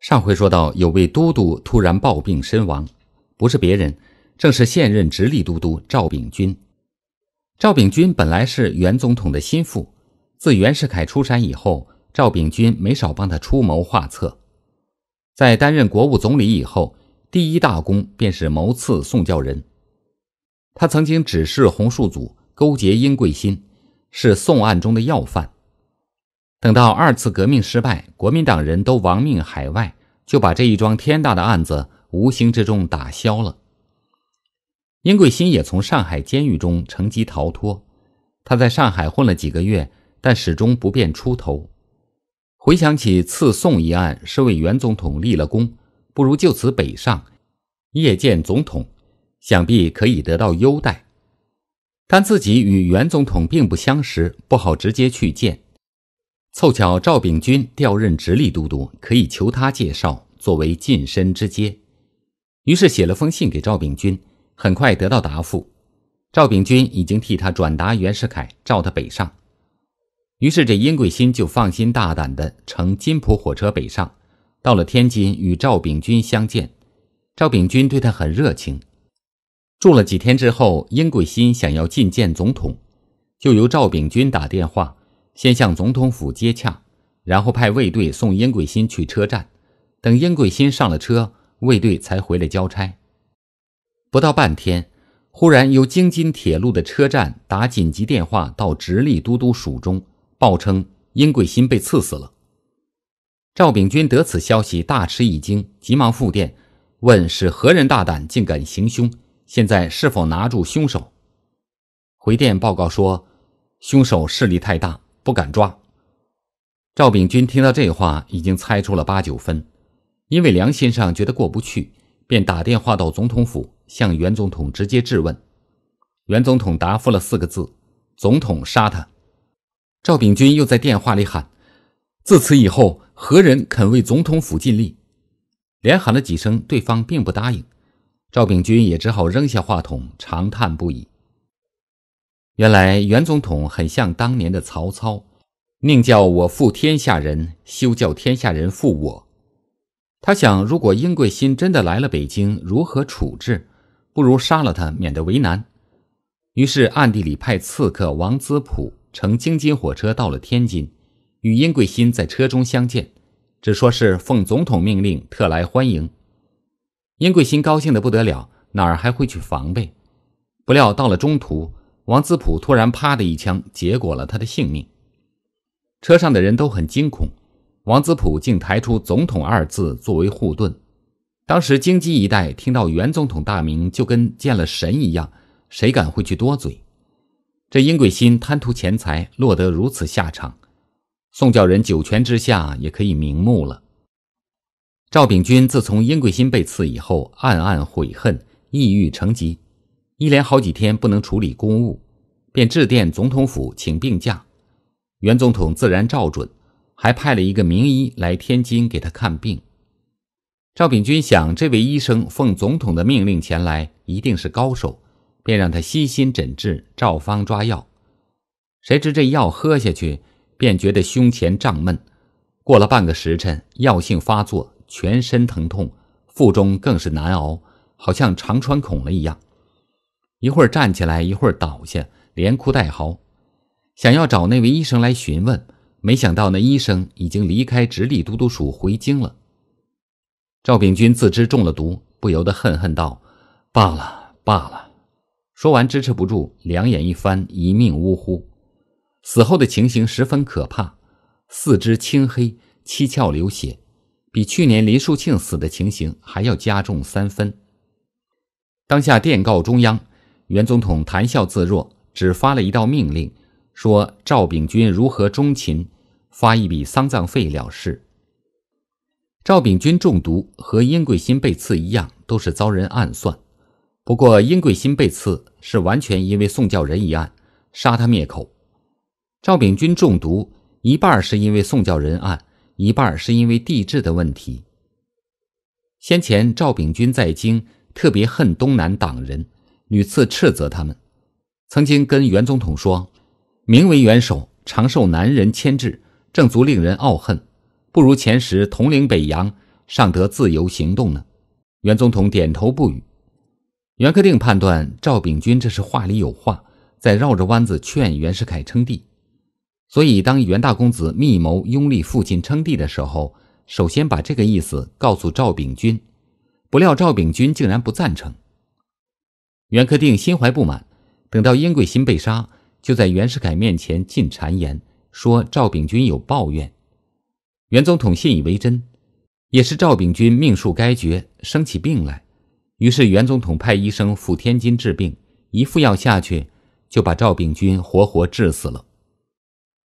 上回说到，有位都督突然暴病身亡，不是别人，正是现任直隶都督赵秉钧。赵秉钧本来是袁总统的心腹，自袁世凯出山以后，赵秉钧没少帮他出谋划策。在担任国务总理以后，第一大功便是谋刺宋教仁。他曾经指示洪术祖勾结殷桂心，是宋案中的要犯。等到二次革命失败，国民党人都亡命海外，就把这一桩天大的案子无形之中打消了。殷桂新也从上海监狱中乘机逃脱。他在上海混了几个月，但始终不便出头。回想起刺宋一案是为袁总统立了功，不如就此北上，夜见总统，想必可以得到优待。但自己与袁总统并不相识，不好直接去见。凑巧赵秉钧调任直隶都督，可以求他介绍作为近身之阶，于是写了封信给赵秉钧，很快得到答复。赵秉钧已经替他转达袁世凯召他北上，于是这殷桂新就放心大胆地乘津浦火车北上，到了天津与赵秉钧相见。赵秉钧对他很热情，住了几天之后，殷桂新想要觐见总统，就由赵秉钧打电话。先向总统府接洽，然后派卫队送殷桂新去车站，等殷桂新上了车，卫队才回来交差。不到半天，忽然由京津铁路的车站打紧急电话到直隶都督署中，报称殷桂新被刺死了。赵秉钧得此消息，大吃一惊，急忙复电问是何人大胆竟敢行凶，现在是否拿住凶手？回电报告说，凶手势力太大。不敢抓。赵炳钧听到这话，已经猜出了八九分，因为梁先生觉得过不去，便打电话到总统府，向原总统直接质问。原总统答复了四个字：“总统杀他。”赵炳钧又在电话里喊：“自此以后，何人肯为总统府尽力？”连喊了几声，对方并不答应。赵炳钧也只好扔下话筒，长叹不已。原来原总统很像当年的曹操。宁叫我负天下人，休叫天下人负我。他想，如果殷桂新真的来了北京，如何处置？不如杀了他，免得为难。于是暗地里派刺客王子普乘京津火车到了天津，与殷桂新在车中相见，只说是奉总统命令特来欢迎。殷桂新高兴得不得了，哪儿还会去防备？不料到了中途，王子普突然啪的一枪，结果了他的性命。车上的人都很惊恐，王子普竟抬出“总统”二字作为护盾。当时京畿一带听到原总统大名，就跟见了神一样，谁敢会去多嘴？这殷桂新贪图钱财，落得如此下场。宋教仁九泉之下也可以瞑目了。赵秉钧自从殷桂新被刺以后，暗暗悔恨，抑郁成疾，一连好几天不能处理公务，便致电总统府请病假。袁总统自然照准，还派了一个名医来天津给他看病。赵炳钧想，这位医生奉总统的命令前来，一定是高手，便让他悉心诊治，照方抓药。谁知这药喝下去，便觉得胸前胀闷，过了半个时辰，药性发作，全身疼痛，腹中更是难熬，好像肠穿孔了一样。一会儿站起来，一会儿倒下，连哭带嚎。想要找那位医生来询问，没想到那医生已经离开直隶都督署回京了。赵秉钧自知中了毒，不由得恨恨道：“罢了罢了。”说完，支持不住，两眼一翻，一命呜呼。死后的情形十分可怕，四肢青黑，七窍流血，比去年林树庆死的情形还要加重三分。当下电告中央，袁总统谈笑自若，只发了一道命令。说赵秉钧如何钟情，发一笔丧葬费了事。赵秉钧中毒和殷桂新被刺一样，都是遭人暗算。不过殷桂新被刺是完全因为宋教仁一案，杀他灭口。赵秉钧中毒一半是因为宋教仁案，一半是因为帝制的问题。先前赵秉钧在京特别恨东南党人，屡次斥责他们，曾经跟袁总统说。名为元首，常受南人牵制，正足令人懊恨，不如前时统领北洋，尚得自由行动呢。袁总统点头不语。袁克定判断赵秉钧这是话里有话，在绕着弯子劝袁世凯称帝。所以当袁大公子密谋拥立父亲称帝的时候，首先把这个意思告诉赵秉钧，不料赵秉钧竟然不赞成。袁克定心怀不满，等到殷桂新被杀。就在袁世凯面前进谗言，说赵秉钧有抱怨。袁总统信以为真，也是赵秉钧命数该绝，生起病来。于是袁总统派医生赴天津治病，一副药下去，就把赵秉钧活活治死了。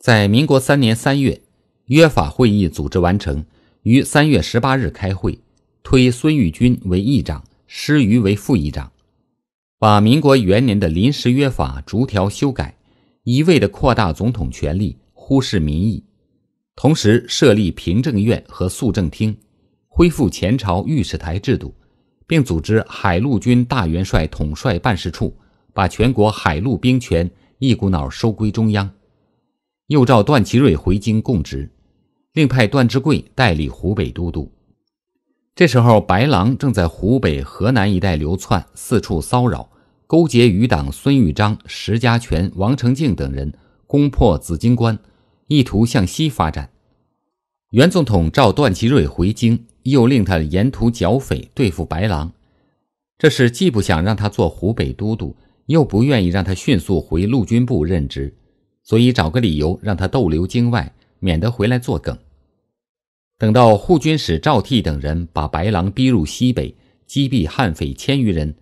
在民国三年三月，约法会议组织完成，于三月十八日开会，推孙玉军为议长，施愚为副议长。把民国元年的临时约法逐条修改，一味地扩大总统权力，忽视民意；同时设立平政院和肃政厅，恢复前朝御史台制度，并组织海陆军大元帅统帅办事处，把全国海陆兵权一股脑收归中央。又召段祺瑞回京供职，另派段芝贵代理湖北都督。这时候，白狼正在湖北、河南一带流窜，四处骚扰，勾结余党孙玉章、石家全、王承敬等人，攻破紫金关，意图向西发展。袁总统召段祺瑞回京，又令他沿途剿匪，对付白狼。这是既不想让他做湖北都督，又不愿意让他迅速回陆军部任职，所以找个理由让他逗留京外，免得回来作梗。等到护军使赵替等人把白狼逼入西北，击毙悍匪千余人，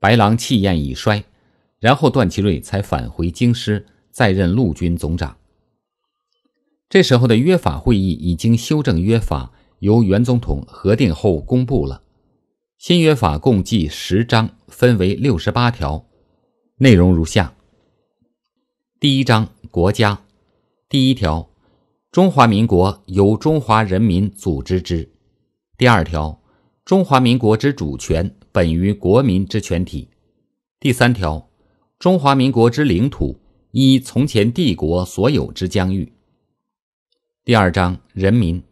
白狼气焰已衰，然后段祺瑞才返回京师，再任陆军总长。这时候的约法会议已经修正约法，由袁总统核定后公布了。新约法共计十章，分为六十八条，内容如下：第一章国家，第一条。中华民国由中华人民组织之。第二条，中华民国之主权本于国民之全体。第三条，中华民国之领土依从前帝国所有之疆域。第二章人民。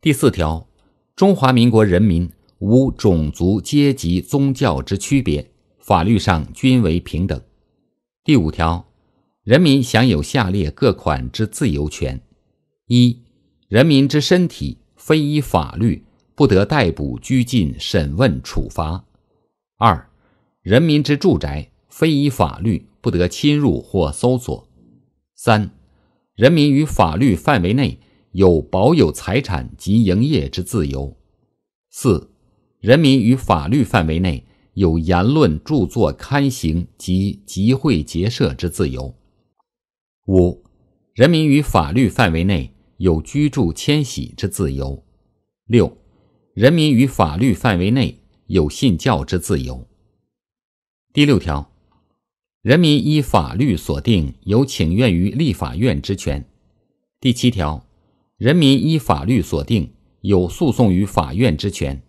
第四条，中华民国人民无种族、阶级、宗教之区别，法律上均为平等。第五条，人民享有下列各款之自由权。一、人民之身体非依法律不得逮捕、拘禁、审问、处罚；二、人民之住宅非依法律不得侵入或搜索；三、人民于法律范围内有保有财产及营业之自由；四、人民于法律范围内有言论、著作、刊行及集会、结社之自由；五、人民于法律范围内。有居住迁徙之自由。六，人民于法律范围内有信教之自由。第六条，人民依法律所定有请愿于立法院之权。第七条，人民依法律所定有诉讼于法院之权。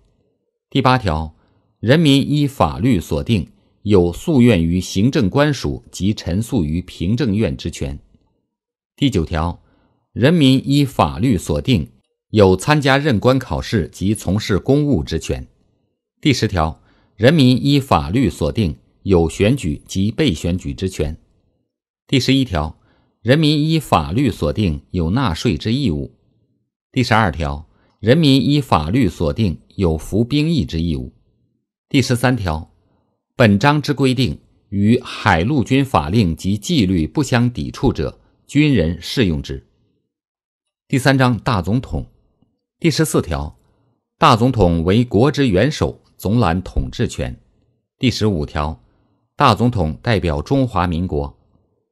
第八条，人民依法律所定有诉愿于行政官署及陈诉于凭证院之权。第九条。人民依法律所定有参加任官考试及从事公务之权。第十条，人民依法律所定有选举及被选举之权。第十一条，人民依法律所定有纳税之义务。第十二条，人民依法律所定有服兵役之义务。第十三条，本章之规定与海陆军法令及纪律不相抵触者，军人适用之。第三章大总统，第十四条，大总统为国之元首，总揽统治权。第十五条，大总统代表中华民国。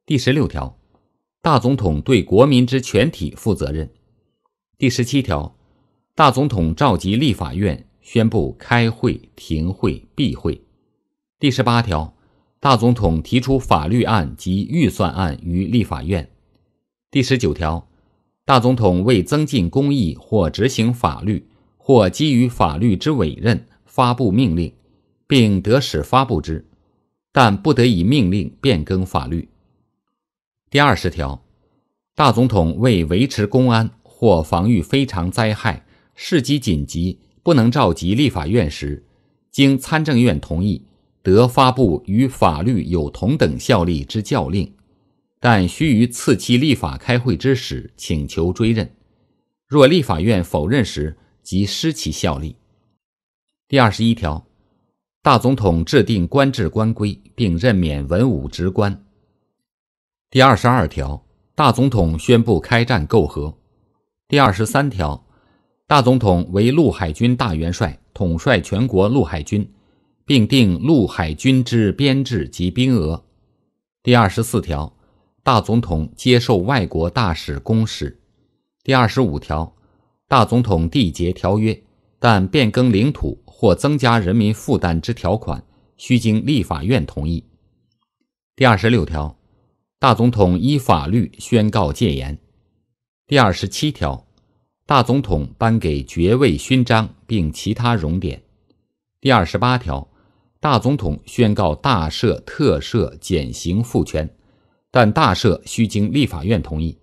第十六条，大总统对国民之全体负责任。第十七条，大总统召集立法院，宣布开会、停会、闭会。第十八条，大总统提出法律案及预算案于立法院。第十九条。大总统为增进公益或执行法律，或基于法律之委任发布命令，并得使发布之，但不得以命令变更法律。第二十条，大总统为维持公安或防御非常灾害，事机紧急不能召集立法院时，经参政院同意，得发布与法律有同等效力之教令。但须于次期立法开会之时请求追认，若立法院否认时，即失其效力。第二十一条，大总统制定官制官规，并任免文武职官。第二十二条，大总统宣布开战媾和。第二十三条，大总统为陆海军大元帅，统帅全国陆海军，并定陆海军之编制及兵额。第二十四条。大总统接受外国大使公使。第二十五条，大总统缔结条约，但变更领土或增加人民负担之条款，需经立法院同意。第二十六条，大总统依法律宣告戒严。第二十七条，大总统颁给爵位、勋章并其他荣典。第二十八条，大总统宣告大赦、特赦、减刑复权。但大赦需经立法院同意。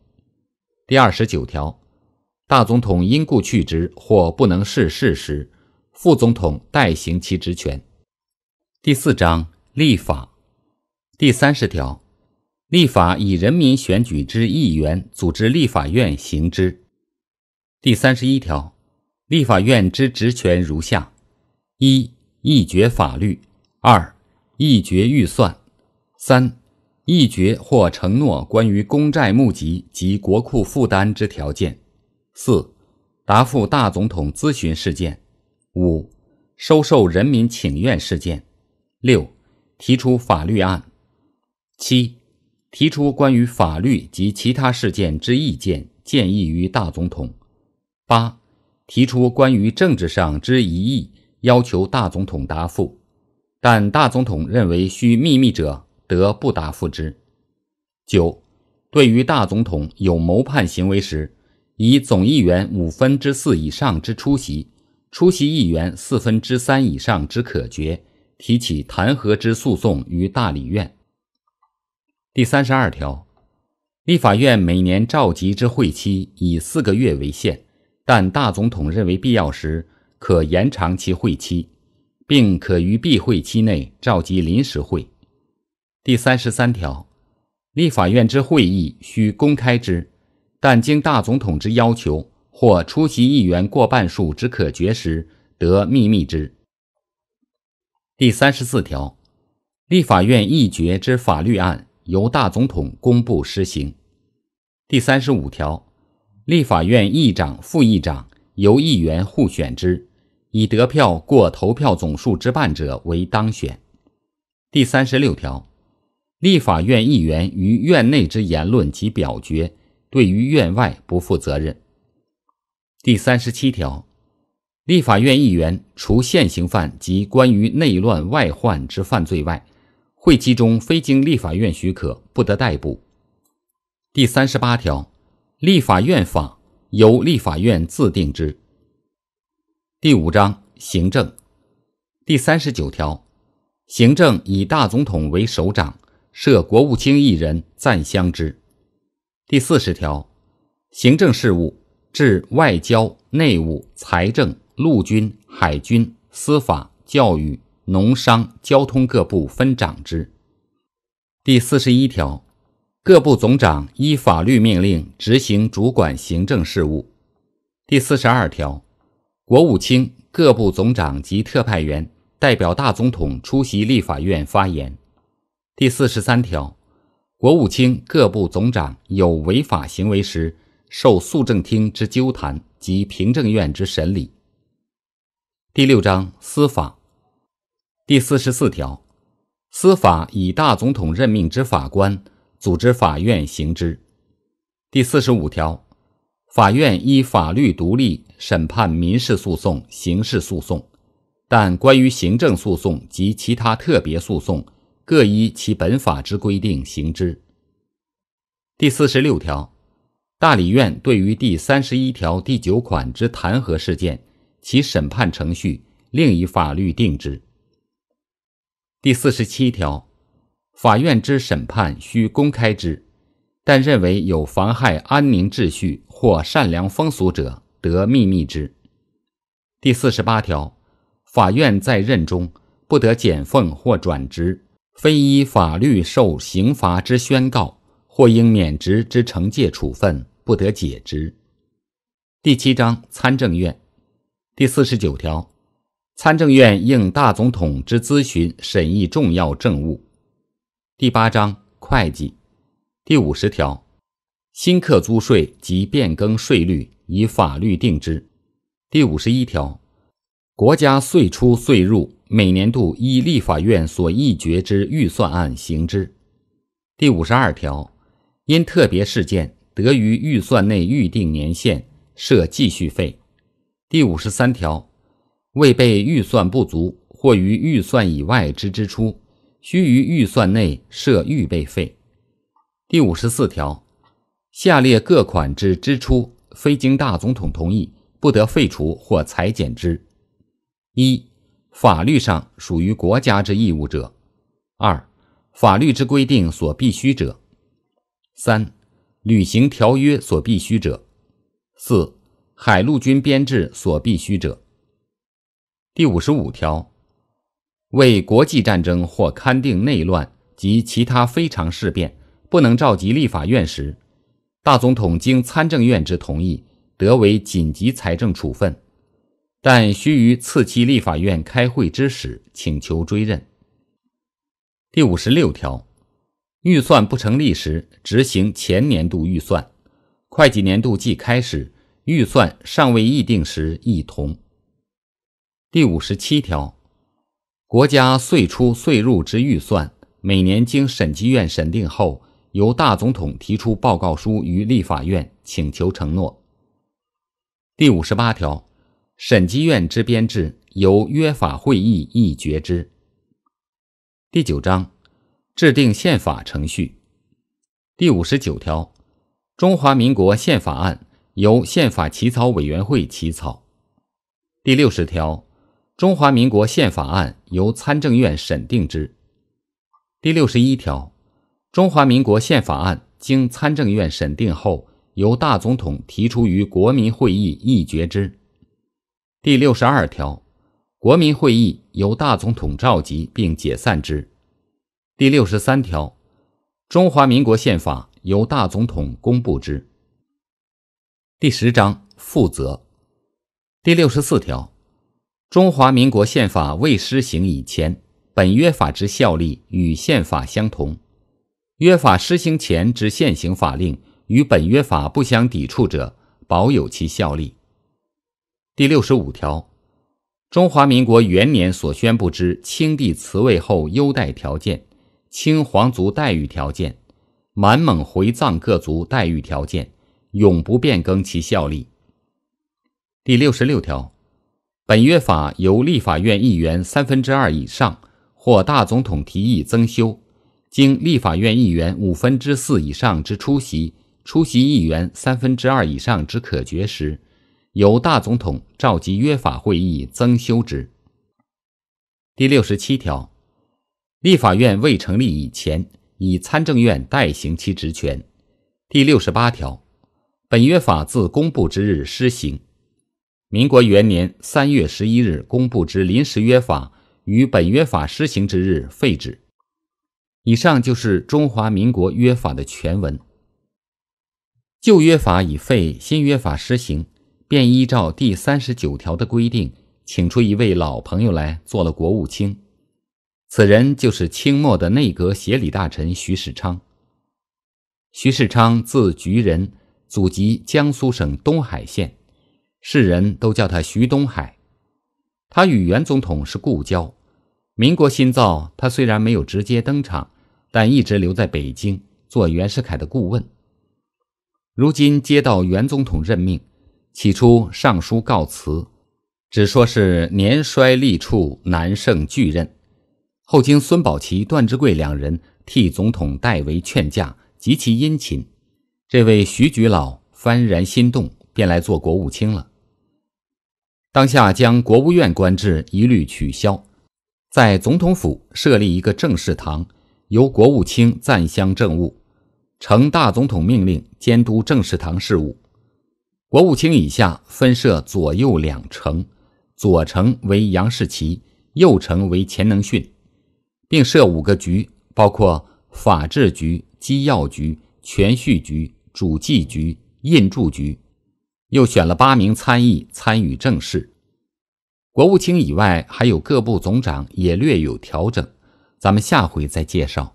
第二十九条，大总统因故去职或不能视事时，副总统代行其职权。第四章立法。第三十条，立法以人民选举之议员组织立法院行之。第三十一条，立法院之职权如下：一、议决法律；二、议决预算；三、一决或承诺关于公债募集及国库负担之条件；四、答复大总统咨询事件；五、收受人民请愿事件；六、提出法律案；七、提出关于法律及其他事件之意见建议于大总统；八、提出关于政治上之疑义，要求大总统答复，但大总统认为需秘密者。得不答复之。九，对于大总统有谋叛行为时，以总议员五分之四以上之出席，出席议员四分之三以上之可决，提起弹劾之诉讼于大理院。第三十二条，立法院每年召集之会期以四个月为限，但大总统认为必要时，可延长其会期，并可于闭会期内召集临时会。第三十三条，立法院之会议需公开之，但经大总统之要求或出席议员过半数之可决时，得秘密之。第三十四条，立法院议决之法律案，由大总统公布施行。第三十五条，立法院议长、副议长由议员互选之，以得票过投票总数之半者为当选。第三十六条。立法院议员于院内之言论及表决，对于院外不负责任。第三十七条，立法院议员除现行犯及关于内乱外患之犯罪外，会期中非经立法院许可不得逮捕。第三十八条，立法院法由立法院自定之。第五章行政。第三十九条，行政以大总统为首长。设国务卿一人，暂相知。第四十条，行政事务至外交、内务、财政、陆军、海军、司法、教育、农商、交通各部分长之。第四十一条，各部总长依法律命令执行主管行政事务。第四十二条，国务卿、各部总长及特派员代表大总统出席立法院发言。第四十三条，国务卿各部总长有违法行为时，受肃政厅之纠弹及平政院之审理。第六章司法第四十四条，司法以大总统任命之法官组织法院行之。第四十五条，法院依法律独立审判民事诉讼、刑事诉讼，但关于行政诉讼及其他特别诉讼。各依其本法之规定行之。第四十六条，大理院对于第三十一条第九款之弹劾事件，其审判程序另以法律定之。第四十七条，法院之审判需公开之，但认为有妨害安宁秩序或善良风俗者，得秘密之。第四十八条，法院在任中不得减俸或转职。非依法律受刑罚之宣告或应免职之惩戒处分，不得解职。第七章参政院第四十九条，参政院应大总统之咨询，审议重要政务。第八章会计第五十条，新课租税及变更税率，以法律定之。第五十一条。国家岁出岁入，每年度依立法院所议决之预算案行之。第五十二条，因特别事件得于预算内预定年限设继续费。第五十三条，未被预算不足或于预算以外之支出，须于预算内设预备费。第五十四条，下列各款之支出，非经大总统同意，不得废除或裁减之。一、法律上属于国家之义务者；二、法律之规定所必须者；三、履行条约所必须者；四、海陆军编制所必须者。第五十五条，为国际战争或勘定内乱及其他非常事变，不能召集立法院时，大总统经参政院之同意，得为紧急财政处分。但须于次期立法院开会之时请求追认。第五十六条，预算不成立时，执行前年度预算；会计年度即开始，预算尚未议定时，亦同。第五十七条，国家岁出岁入之预算，每年经审计院审定后，由大总统提出报告书于立法院请求承诺。第五十八条。审计院之编制由约法会议议决之。第九章，制定宪法程序。第五十九条，中华民国宪法案由宪法起草委员会起草。第六十条，中华民国宪法案由参政院审定之。第六十一条，中华民国宪法案经参政院审定后，由大总统提出于国民会议议决之。第六十二条，国民会议由大总统召集并解散之。第六十三条，中华民国宪法由大总统公布之。第十章负责。第六十四条，中华民国宪法未施行以前，本约法之效力与宪法相同；约法施行前之现行法令与本约法不相抵触者，保有其效力。第六十五条，中华民国元年所宣布之清帝辞位后优待条件、清皇族待遇条件、满蒙回藏各族待遇条件，永不变更其效力。第六十六条，本约法由立法院议员三分之二以上或大总统提议增修，经立法院议员五分之四以上之出席，出席议员三分之二以上之可决时。由大总统召集约法会议增修之。第六十七条，立法院未成立以前，以参政院代行其职权。第六十八条，本约法自公布之日施行。民国元年三月十一日公布之临时约法，于本约法施行之日废止。以上就是中华民国约法的全文。旧约法已废，新约法施行。便依照第三十九条的规定，请出一位老朋友来做了国务卿，此人就是清末的内阁协理大臣徐世昌。徐世昌字菊人，祖籍江苏省东海县，世人都叫他徐东海。他与袁总统是故交，民国新造，他虽然没有直接登场，但一直留在北京做袁世凯的顾问。如今接到袁总统任命。起初上书告辞，只说是年衰力处难胜巨任。后经孙宝琦、段志贵两人替总统代为劝架，极其殷勤，这位徐举老幡然心动，便来做国务卿了。当下将国务院官制一律取消，在总统府设立一个政事堂，由国务卿暂相政务，呈大总统命令监督政事堂事务。国务卿以下分设左右两丞，左丞为杨士奇，右丞为钱能训，并设五个局，包括法制局、机要局、全序局、主计局、印铸局，又选了八名参议参与政事。国务卿以外，还有各部总长也略有调整，咱们下回再介绍。